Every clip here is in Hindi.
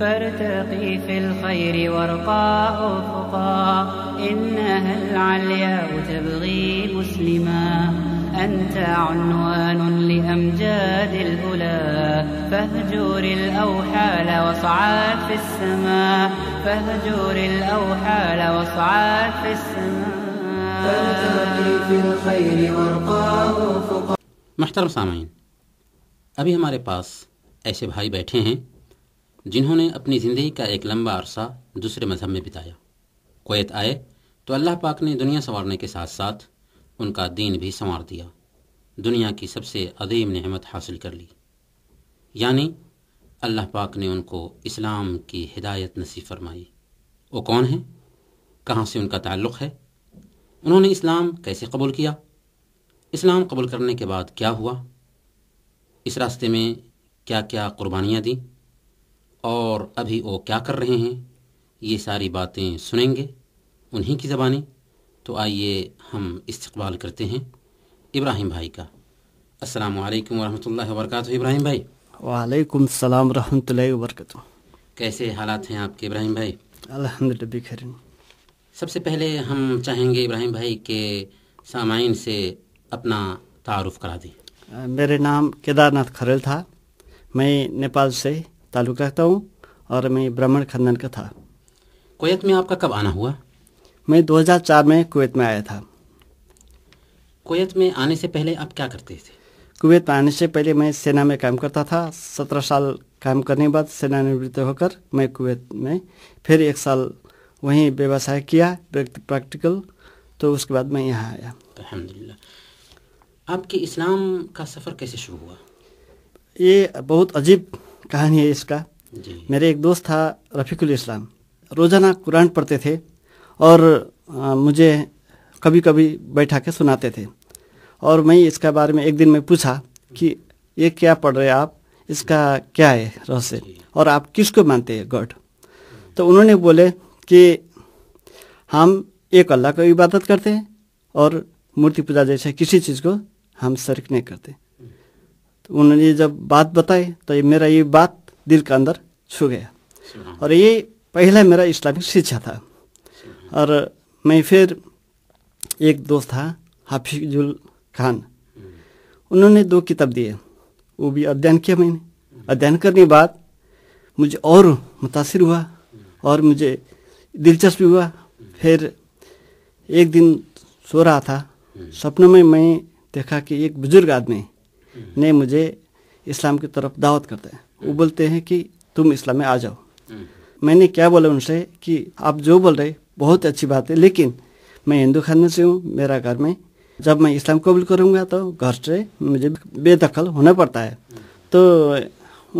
فارتقي في الخير وارقى أفقا إنها العلياء تبغي مسلما أنت عنوان لأمجاد الأولى فاهجر الأوحال واصعد في السماء فاهجر الأوحال واصعد في السماء فارتقي في الخير أفقا محترم سامعین ابھی ہمارے پاس ایسے بھائی بیٹھے ہیں जिन्होंने अपनी ज़िंदगी का एक लंबा अरसा दूसरे मज़हब में बिताया कोत आए तो अल्लाह पाक ने दुनिया संवारने के साथ साथ उनका दीन भी संवार दिया दुनिया की सबसे अदीम नहमत हासिल कर ली यानी अल्लाह पाक ने उनको इस्लाम की हिदायत नसीब फरमाई वो कौन है कहाँ से उनका ताल्लुक़ है उन्होंने इस्लाम कैसे कबूल किया इस्लाम कबूल करने के बाद क्या हुआ इस रास्ते में क्या क्या कुर्बानियाँ दीं और अभी वो क्या कर रहे हैं ये सारी बातें सुनेंगे उन्हीं की ज़बानी तो आइए हम इस्तकबाल करते हैं इब्राहिम भाई का अस्सलाम वालेकुम वरहमतुल्लाहि वबरकातुहू इब्राहिम भाई वालेकुम सलाम रहमतुल्लाहि वरक कैसे हालात हैं आपके इब्राहिम भाई अलहमद खैर सबसे पहले हम चाहेंगे इब्राहिम भाई के सामाइन से अपना तारफ़ करा दें मेरे नाम केदारनाथ खरल था मैं नेपाल से ताल्लुक़ रखता हूँ और मैं ब्राह्मण खानदान का था कुवैत में आपका कब आना हुआ मैं 2004 में कुवैत में आया था कुवैत में आने से पहले आप क्या करते थे कुवैत में आने से पहले मैं सेना में काम करता था सत्रह साल काम करने के बाद सेनानिवृत्त होकर मैं कुवैत में फिर एक साल वहीं व्यवसाय किया प्रैक्टिकल तो उसके बाद मैं यहाँ आया अलहमदिल्ला आपके इस्लाम का सफ़र कैसे शुरू हुआ ये बहुत अजीब कहानी है इसका मेरे एक दोस्त था रफ़ीकुल इस्लाम रोज़ाना कुरान पढ़ते थे और आ, मुझे कभी कभी बैठा के सुनाते थे और मैं इसके बारे में एक दिन में पूछा कि ये क्या पढ़ रहे आप इसका क्या है रहस्य और आप किसको मानते हैं गॉड तो उन्होंने बोले कि हम एक अल्लाह को इबादत करते हैं और मूर्ति पूजा जैसे किसी चीज़ को हम शर्क नहीं करते तो उन्होंने जब बात बताई तो ये मेरा ये बात दिल के अंदर छू गया और ये पहला मेरा इस्लामिक शिक्षा था और मैं फिर एक दोस्त था हाफिजुल खान हम्म। उन्होंने दो किताब दिए वो भी अध्ययन किया मैंने अध्ययन करने के बाद मुझे और मुतासर हुआ हम्म। और मुझे दिलचस्पी हुआ हम्म। फिर एक दिन सो रहा था सपनों में मैं देखा कि एक बुजुर्ग आदमी ने मुझे इस्लाम की तरफ दावत करते हैं वो बोलते हैं कि तुम इस्लाम में आ जाओ मैंने क्या बोला उनसे कि आप जो बोल रहे बहुत अच्छी बात है लेकिन मैं हिंदू खाने से हूँ मेरा घर में जब मैं इस्लाम कबूल करूँगा तो घर से मुझे बेदखल होना पड़ता है तो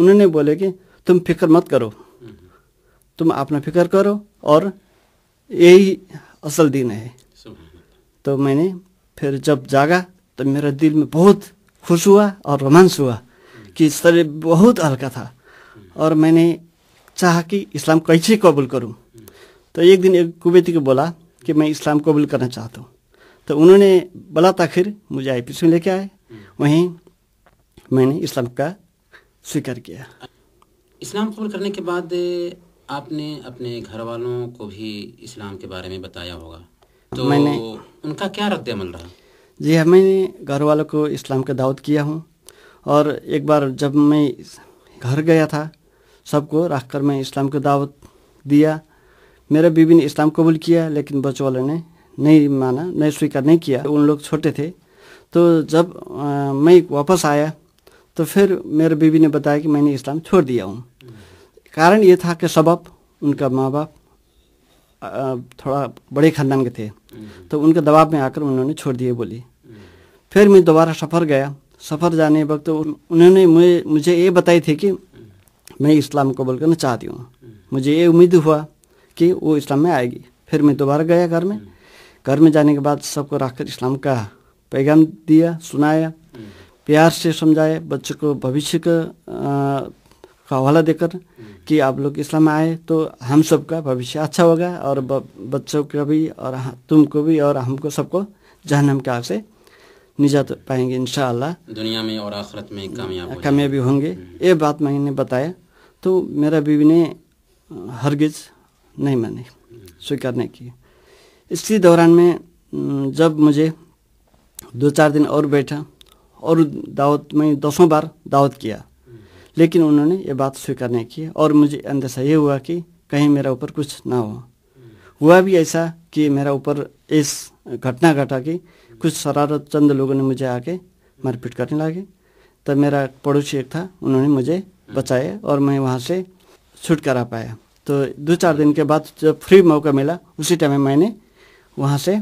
उन्होंने बोले कि तुम फिक्र मत करो तुम अपना फिक्र करो और यही असल दिन है तो मैंने फिर जब जागा तो मेरा दिल में बहुत खुश हुआ और रोमांस हुआ कि शरीर बहुत हल्का था और मैंने चाह कि इस्लाम कैसे कबूल करूँ तो एक दिन एक कुवैती को बोला कि मैं इस्लाम कबूल करना चाहता हूँ तो उन्होंने बला तखिर मुझे आई में लेके आए वहीं मैंने इस्लाम का स्वीकार किया इस्लाम कबूल करने के बाद आपने अपने घर वालों को भी इस्लाम के बारे में बताया होगा तो मैंने उनका क्या रद्द अमल रहा जी हाँ मैंने घर वालों को इस्लाम का दावत किया हूँ और एक बार जब मैं घर गया था सबको रख कर मैं इस्लाम को दावत दिया मेरा बीवी ने इस्लाम कबूल किया लेकिन बच्चों वालों ने नहीं माना नहीं स्वीकार नहीं किया उन लोग छोटे थे तो जब आ, मैं वापस आया तो फिर मेरे बीवी ने बताया कि मैंने इस्लाम छोड़ दिया हूँ कारण ये था कि सबब उनका माँ बाप थोड़ा बड़े खानदान के थे तो उनके दबाव में आकर उन्होंने छोड़ दिए बोली फिर मैं दोबारा सफ़र गया सफ़र जाने वक्त उन्होंने मुझे मुझे ये बताई थी कि मैं इस्लाम कबूल करना चाहती हूँ मुझे ये उम्मीद हुआ कि वो इस्लाम में आएगी फिर मैं दोबारा गया घर में घर में जाने के बाद सबको रख कर इस्लाम का पैगाम दिया सुनाया प्यार से समझाया बच्चों को भविष्य का का हवाला देकर कि आप लोग इस्लाम आए तो हम सबका भविष्य अच्छा होगा और बच्चों का भी और तुमको भी और हमको सबको जहनम के आग से निजात पाएंगे इन दुनिया में और आखरत में कामयाब कामयाबी होंगे हम्म। ये बात मैंने बताया तो मेरा बीवी ने हरगिज नहीं मानी हम्म। स्वीकार नहीं की इसी दौरान में जब मुझे दो चार दिन और बैठा और दावत में दसों बार दावत किया हम्म। लेकिन उन्होंने ये बात स्वीकार नहीं की और मुझे अंदेशा ये हुआ कि कहीं मेरा ऊपर कुछ ना हो हुआ भी ऐसा कि मेरा ऊपर इस घटना घटा कि कुछ शरारत चंद लोगों ने मुझे आके मारपीट करने लगे तब मेरा पड़ोसी एक था उन्होंने मुझे बचाया और मैं वहाँ से छुटकारा पाया तो दो चार दिन के बाद जब फ्री मौका मिला उसी टाइम में मैंने वहाँ से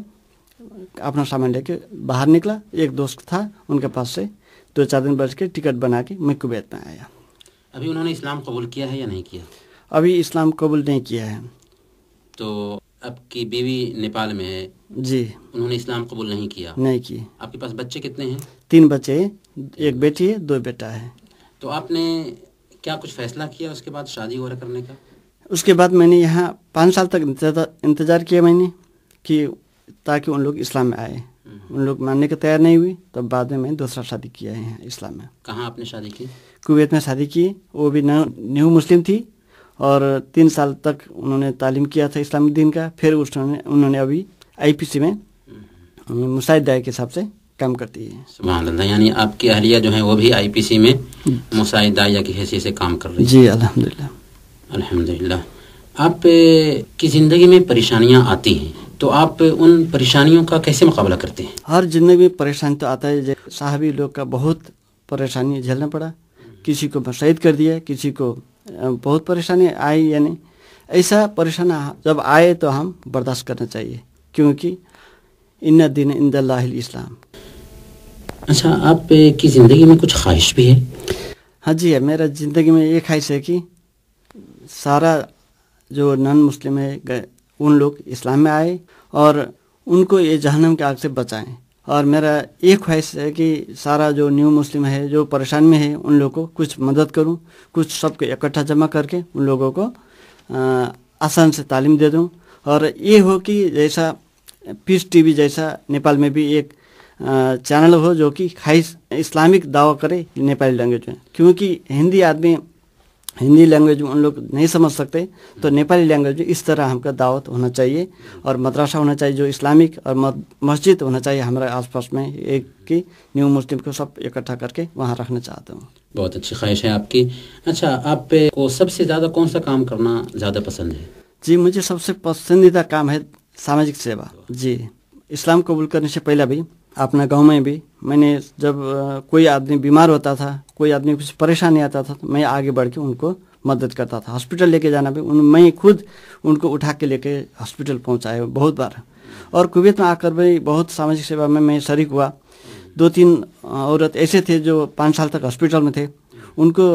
अपना सामान लेके बाहर निकला एक दोस्त था उनके पास से दो चार दिन बच के टिकट बना के मैं कुवैत में आया अभी उन्होंने इस्लाम कबूल किया है या नहीं किया अभी इस्लाम कबूल नहीं किया है तो आपकी बीवी नेपाल में है जी उन्होंने इस्लाम कबूल नहीं किया नहीं किया आपके पास बच्चे कितने हैं तीन बच्चे एक बेटी है दो बेटा है तो आपने क्या कुछ फैसला किया उसके बाद शादी वगैरह करने का उसके बाद मैंने यहाँ पाँच साल तक इंतज़ार किया मैंने कि ताकि उन लोग इस्लाम में आए हम्म। उन लोग मानने को तैयार नहीं हुई तब तो बाद में मैंने दूसरा शादी किया है इस्लाम में कहाँ आपने शादी की कुवैत में शादी की वो भी न्यू मुस्लिम थी और तीन साल तक उन्होंने तालीम किया था इस्लामिक दिन का फिर उन्होंने उन्होंने अभी आईपीसी में मुशाहिदा के हिसाब से काम करती है यानी आपकी अहलिया जो है वो भी आईपीसी में मुशाहिदा की हैसियत से काम कर रही है जी अलहमदिल्ला अलहमदिल्ला आप की ज़िंदगी में परेशानियाँ आती हैं तो आप उन परेशानियों का कैसे मुकाबला करते हैं हर जिंदगी में परेशानी तो आता है साहबी लोग का बहुत परेशानी झेलना पड़ा किसी को मसैद कर दिया किसी को बहुत परेशानी आई यानी ऐसा परेशान जब आए तो हम बर्दाश्त करना चाहिए क्योंकि इन दिन इन इस्लाम अच्छा आप की ज़िंदगी में कुछ ख्वाहिश भी है हाँ जी है मेरा ज़िंदगी में ये ख्वाहिश है कि सारा जो नॉन मुस्लिम है उन लोग इस्लाम में आए और उनको ये जहनम के आग से बचाएं और मेरा ये ख्वाहिश है कि सारा जो न्यू मुस्लिम है जो परेशान में है उन लोगों को कुछ मदद करूँ कुछ सबको इकट्ठा जमा करके उन लोगों को आसान से तालीम दे दूँ और ये हो कि जैसा पीस टीवी जैसा नेपाल में भी एक चैनल हो जो कि खाइस इस्लामिक दावा करे नेपाली लैंग्वेज में क्योंकि हिंदी आदमी हिंदी लैंग्वेज में उन लोग नहीं समझ सकते तो नेपाली लैंग्वेज में इस तरह हमका दावत होना चाहिए और मदरसा होना चाहिए जो इस्लामिक और मस्जिद होना चाहिए हमारे आसपास में एक की न्यू मुस्लिम को सब इकट्ठा करके वहाँ रखना चाहता हूँ बहुत अच्छी ख्वाहिश है आपकी अच्छा आप को सबसे ज़्यादा कौन सा काम करना ज़्यादा पसंद है जी मुझे सबसे पसंदीदा काम है सामाजिक सेवा जी इस्लाम कबूल करने से पहले भी अपना गाँव में भी मैंने जब कोई आदमी बीमार होता था कोई आदमी कुछ परेशानी आता था तो मैं आगे बढ़ के उनको मदद करता था हॉस्पिटल लेके जाना भी उन मैं खुद उनको उठा के लेके हॉस्पिटल पहुँचाया बहुत बार और कुवैत में आकर भी बहुत सामाजिक सेवा में मैं शरीक हुआ दो तीन औरत ऐसे थे जो पाँच साल तक हॉस्पिटल में थे उनको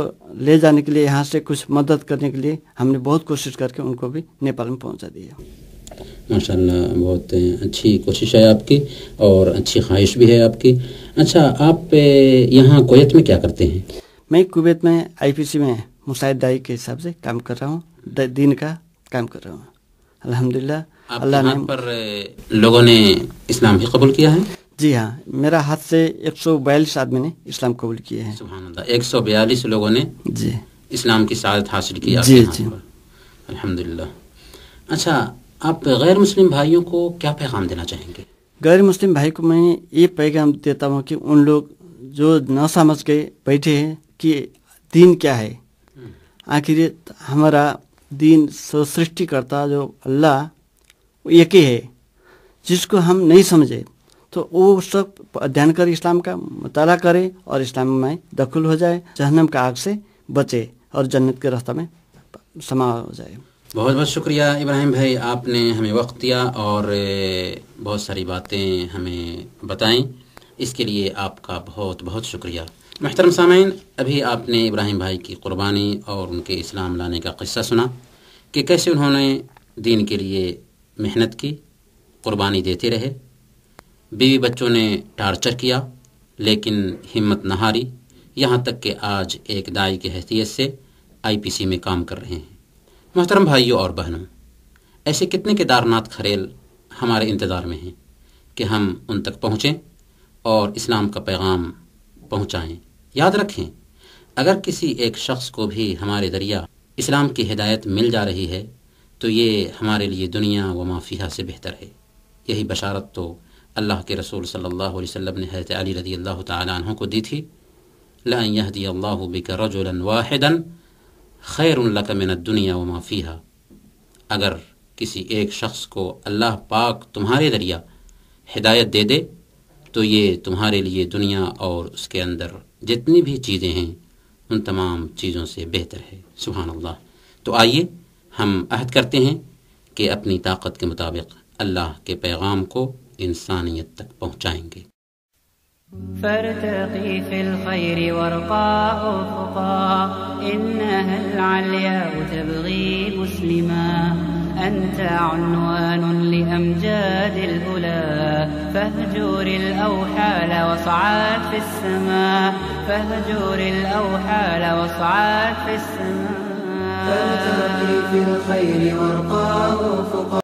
ले जाने के लिए यहाँ से कुछ मदद करने के लिए हमने बहुत कोशिश करके उनको भी नेपाल में पहुँचा दिया माशाल्लाह बहुत अच्छी कोशिश है आपकी और अच्छी ख्वाहिश भी है आपकी अच्छा आप यहाँ कोयत में क्या करते हैं मैं कुवैत में आईपीसी में मुसाहिद के हिसाब से काम कर रहा हूँ दिन का काम कर रहा हूँ अलहमदिल्ला अल्लाह ने पर लोगों ने इस्लाम ही कबूल किया है जी हाँ मेरा हाथ से एक सौ बयालीस आदमी ने इस्लाम कबूल किए हैं एक सौ बयालीस लोगों ने जी इस्लाम की शादत हासिल किया जी जी अलहमदिल्ला अच्छा आप गैर मुस्लिम भाइयों को क्या पैगाम देना चाहेंगे गैर मुस्लिम भाई को मैं ये पैगाम देता हूँ कि उन लोग जो ना समझ के बैठे हैं कि दीन क्या है आखिर हमारा दीन सृष्टिकर्ता जो अल्लाह एक ही है जिसको हम नहीं समझे तो वो सब अध्ययन कर इस्लाम का मताला करे और इस्लाम में दखल हो जाए जहनम का आग से बचे और जन्नत के रास्ता में समा हो जाए बहुत बहुत शुक्रिया इब्राहिम भाई आपने हमें वक्त दिया और बहुत सारी बातें हमें बताएं इसके लिए आपका बहुत बहुत शुक्रिया महतरम सामीन अभी आपने इब्राहिम भाई की क़ुरबानी और उनके इस्लाम लाने का किस्सा सुना कि कैसे उन्होंने दीन के लिए मेहनत की क़ुरबानी देते रहे बीवी बच्चों ने टार्चर किया लेकिन हिम्मत न हारी यहाँ तक कि आज एक दाई की हैसियत से आईपीसी में काम कर रहे हैं मोहतरम भाइयों और बहनों ऐसे कितने केदारनाथ खरेल हमारे इंतज़ार में हैं कि हम उन तक पहुँचें और इस्लाम का पैगाम पहुँचाएँ याद रखें अगर किसी एक शख्स को भी हमारे ज़रिया इस्लाम की हिदायत मिल जा रही है तो ये हमारे लिए दुनिया व माफिया से बेहतर है यही बशारत तो अल्लाह के रसूल सल्लल्लाहु अलैहि वसल्लम ने हज़रत अली रदी अल्लाह तहों को दी थी अल्लाह बिक रजुलन वाहिदन खैर लकमिन दुनिया व माफ़िया अगर किसी एक शख्स को अल्लाह पाक तुम्हारे दरिया हिदायत दे दे तो ये तुम्हारे लिए दुनिया और उसके अंदर जितनी भी चीज़ें हैं उन तमाम चीज़ों से बेहतर है सुबहान अल्लाह तो आइए हम अहद करते हैं कि अपनी ताकत के मुताबिक अल्लाह के पैगाम को इंसानियत तक पहुँचाएंगे إنها العلياء تبغي مسلما أنت عنوان لأمجاد الأولى فاهجر الأوحال وصعاد في السماء فاهجر الأوحال وصعاد في السماء فلترقي في الخير وارقاه فقا